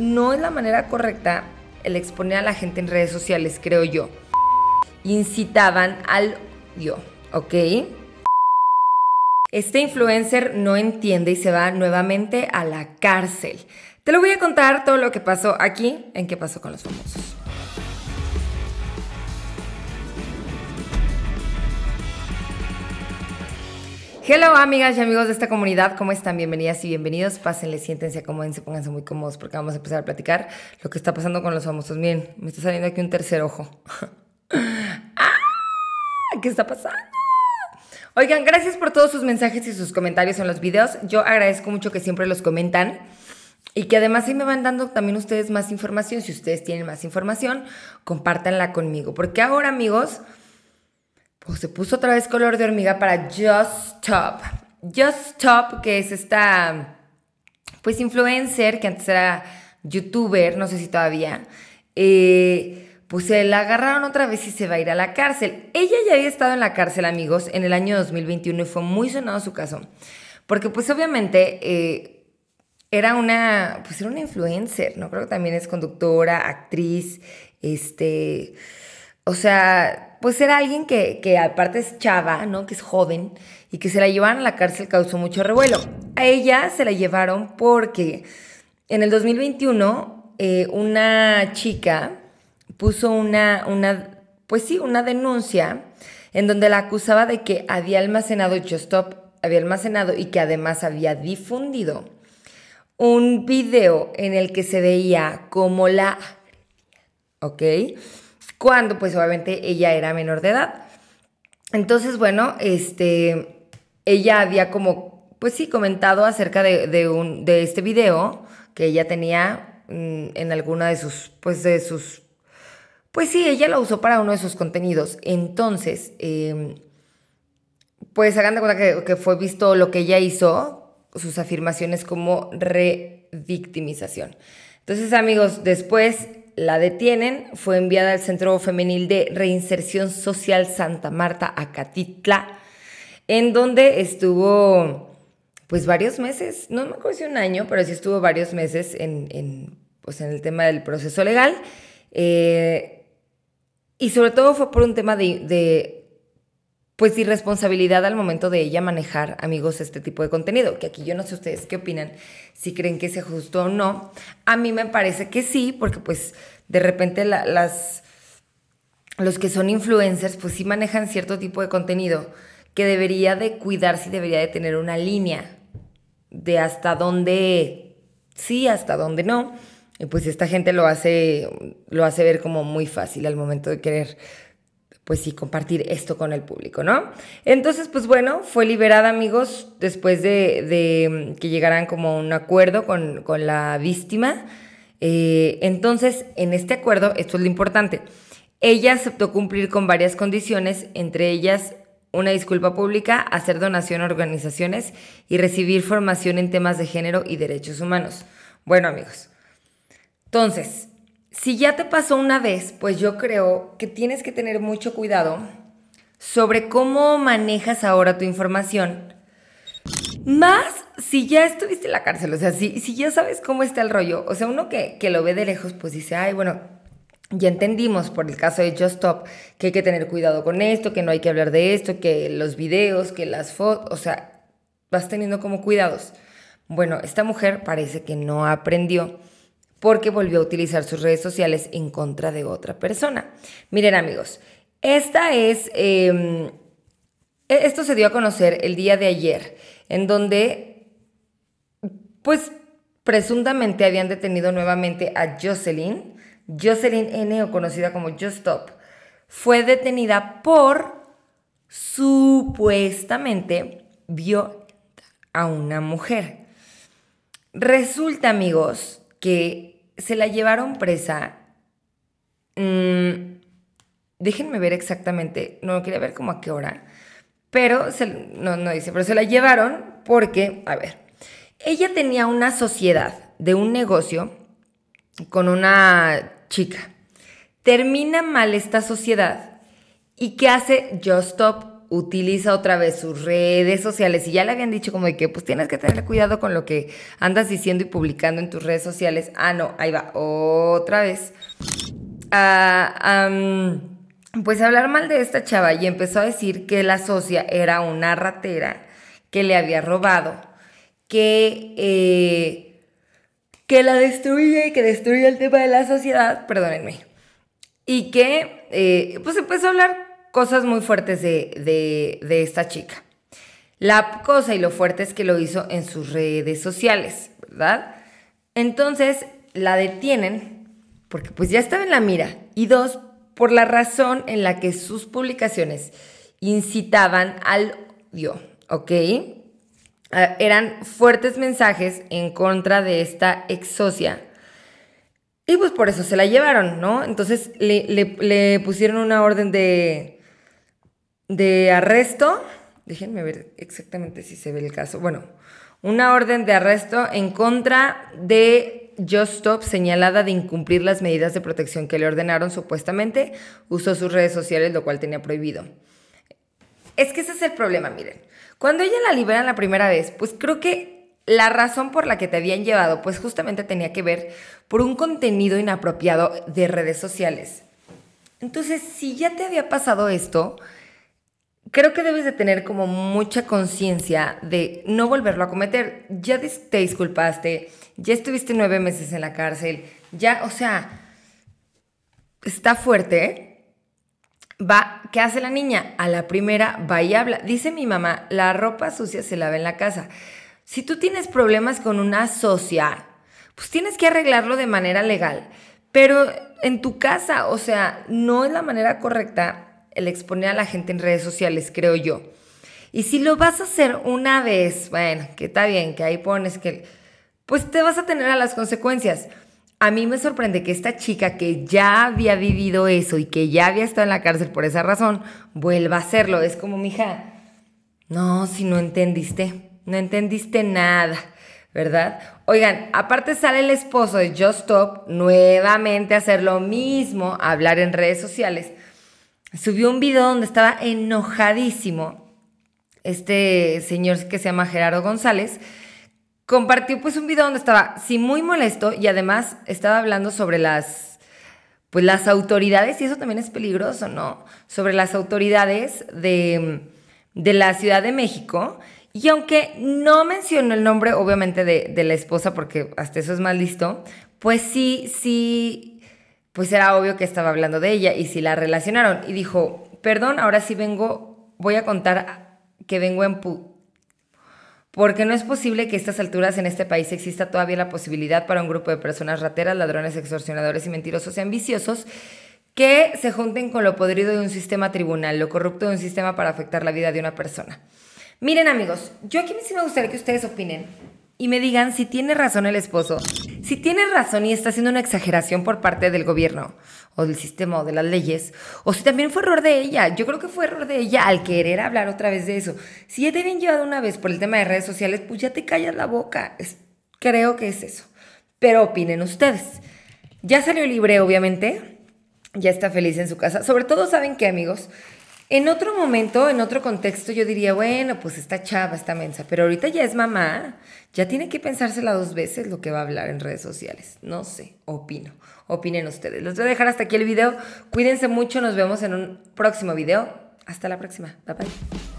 No es la manera correcta el exponer a la gente en redes sociales, creo yo. Incitaban al odio, ¿ok? Este influencer no entiende y se va nuevamente a la cárcel. Te lo voy a contar todo lo que pasó aquí en qué pasó con los famosos. Hello, amigas y amigos de esta comunidad, ¿cómo están? Bienvenidas y bienvenidos. Pásenle, siéntense, acomódense, pónganse muy cómodos porque vamos a empezar a platicar lo que está pasando con los famosos. Miren, me está saliendo aquí un tercer ojo. ¡Ah! ¿Qué está pasando? Oigan, gracias por todos sus mensajes y sus comentarios en los videos. Yo agradezco mucho que siempre los comentan. Y que además ahí me van dando también ustedes más información. Si ustedes tienen más información, compártanla conmigo. Porque ahora, amigos, pues se puso otra vez color de hormiga para Just Stop. Just Stop, que es esta, pues, influencer, que antes era youtuber, no sé si todavía, eh, pues se la agarraron otra vez y se va a ir a la cárcel. Ella ya había estado en la cárcel, amigos, en el año 2021 y fue muy sonado su caso. Porque, pues, obviamente, eh, era una, pues, era una influencer, ¿no? Creo que también es conductora, actriz, este, o sea pues era alguien que, aparte es chava, ¿no? Que es joven y que se la llevaron a la cárcel causó mucho revuelo. A ella se la llevaron porque en el 2021 eh, una chica puso una, una, pues sí, una denuncia en donde la acusaba de que había almacenado stop, había almacenado y que además había difundido un video en el que se veía como la, ¿ok? cuando pues obviamente ella era menor de edad. Entonces, bueno, este, ella había como, pues sí, comentado acerca de, un, de este video que ella tenía mm, en alguna de sus, pues de sus, pues sí, ella lo usó para uno de sus contenidos. Entonces, em, pues hagan de cuenta que, que fue visto lo que ella hizo, sus afirmaciones como revictimización. Entonces, amigos, después la detienen, fue enviada al Centro Femenil de Reinserción Social Santa Marta, Acatitla, en donde estuvo pues varios meses, no me acuerdo si un año, pero sí estuvo varios meses en, en pues, el tema del proceso legal. Eh, y sobre todo fue por un tema de pues irresponsabilidad al momento de ella manejar, amigos, este tipo de contenido, que aquí yo no sé ustedes qué opinan, si creen que se justo o no. A mí me parece que sí, porque pues de repente las, los que son influencers, pues sí manejan cierto tipo de contenido que debería de cuidarse y debería de tener una línea de hasta dónde sí, hasta dónde no. Y pues esta gente lo hace, lo hace ver como muy fácil al momento de querer pues sí, compartir esto con el público, ¿no? Entonces, pues bueno, fue liberada, amigos, después de, mm, que llegaran como un acuerdo con, la víctima. Eh, entonces, en este acuerdo, esto es lo importante, ella aceptó cumplir con varias condiciones, entre ellas una disculpa pública, hacer donación a organizaciones y recibir formación en temas de género y derechos humanos. Bueno, amigos, entonces, si ya te pasó una vez, pues yo creo que tienes que tener mucho cuidado sobre cómo manejas ahora tu información. Más si ya estuviste en la cárcel, o sea, si, si ya sabes cómo está el rollo, o sea, uno que, que lo ve de lejos, pues dice, ay, bueno, ya entendimos por el caso de Just Stop que hay que tener cuidado con esto, que no hay que hablar de esto, que los videos, que las fotos, o sea, vas teniendo como cuidados. Bueno, esta mujer parece que no aprendió porque volvió a utilizar sus redes sociales en contra de otra persona. Miren amigos, esta es, em, e-, esto se dio a conocer el día de ayer, en donde, pues, presuntamente habían detenido nuevamente a Jocelyn, Jocelyn N, o conocida como Justop, fue detenida por supuestamente vio a una mujer. Resulta, amigos, que se la llevaron presa. Mm, déjenme ver exactamente, no quería ver como a qué hora, pero se, no, no dice, pero se la llevaron porque, a ver, ella tenía una sociedad de un negocio con una chica. Termina mal esta sociedad y ¿qué hace Just Stop? utiliza otra vez sus redes sociales y ya le habían dicho como de que pues tienes que tener cuidado con lo que andas diciendo y publicando en tus redes sociales. Ah, no, ahí va, otra vez. Ah, pues hablar mal de esta chava y empezó a decir que la socia era una ratera que le había robado, que... Eh, que la destruye y que destruye el tema de la sociedad, perdónenme. Y que, eh, pues empezó a hablar cosas muy fuertes de, esta chica. La cosa y lo fuerte es que lo hizo en sus redes sociales, ¿verdad? Entonces la detienen porque pues ya estaba en la mira y dos, por la razón en la que sus publicaciones incitaban al odio, ¿ok? Ah, eran fuertes mensajes en contra de esta ex socia. Y pues por eso se la llevaron, ¿no? Entonces le pusieron una orden de, de arresto, déjenme ver exactamente si se ve el caso, bueno, una orden de arresto en contra de Just Stop señalada de incumplir las medidas de protección que le ordenaron supuestamente, usó sus redes sociales, lo cual tenía prohibido. Es que ese es el problema, miren. Cuando ella la liberan la primera vez, pues creo que la razón por la que te habían llevado, pues justamente tenía que ver por un contenido inapropiado de redes sociales. Entonces, si ya te había pasado esto, creo que debes de tener como mucha conciencia de no volverlo a cometer. Ya te disculpaste, ya estuviste nueve meses en la cárcel, ya, o sea, está fuerte, Va, ¿qué hace la niña? A la primera va y habla. Dice mi mamá, la ropa sucia se lava en la casa. Si tú tienes problemas con una socia, pues tienes que arreglarlo de manera legal. Pero en tu casa, o sea, no es la manera correcta el exponer a la gente en redes sociales, creo yo. Y si lo vas a hacer una vez, bueno, que está bien, que ahí pones que... Pues te vas a tener a las consecuencias. A mí me sorprende que esta chica que ya había vivido eso y que ya había estado en la cárcel por esa razón, vuelva a hacerlo. Es como, mi hija no, si no entendiste, no entendiste nada, ¿verdad? Oigan, aparte sale el esposo de Just Stop nuevamente a hacer lo mismo, a hablar en redes sociales subió un video donde estaba enojadísimo. Este señor que se llama Gerardo González compartió pues un video donde estaba sí muy molesto y además estaba hablando sobre las pues las autoridades y eso también es peligroso, ¿no? Sobre las autoridades de la Ciudad de México y aunque no mencionó el nombre obviamente de, de la esposa porque hasta eso es más listo, pues sí, sí pues era obvio que estaba hablando de ella y si la relacionaron. Y dijo, perdón, ahora sí vengo, voy a contar que vengo en... Pu porque no es posible que a estas alturas en este país exista todavía la posibilidad para un grupo de personas rateras, ladrones, extorsionadores y mentirosos y ambiciosos que se junten con lo podrido de un sistema tribunal, lo corrupto de un sistema para afectar la vida de una persona. Miren amigos, yo aquí sí me gustaría que ustedes opinen y me digan si tiene razón el esposo si tiene razón y está haciendo una exageración por parte del gobierno o del sistema o de las leyes, o si también fue error de ella, yo creo que fue error de ella al querer hablar otra vez de eso. Si ya te habían llevado una vez por el tema de redes sociales, pues ya te callas la boca. creo que es eso. Pero opinen ustedes. Ya salió libre, obviamente. Ya está feliz en su casa. Sobre todo, ¿saben qué, amigos? En otro momento, en otro contexto, yo diría, bueno, pues está chava, está mensa, pero ahorita ya es mamá, ya tiene que pensársela dos veces lo que va a hablar en redes sociales. No sé, opino. Opinen ustedes. Les voy a dejar hasta aquí el video. Cuídense mucho, nos vemos en un próximo video. Hasta la próxima. Bye bye.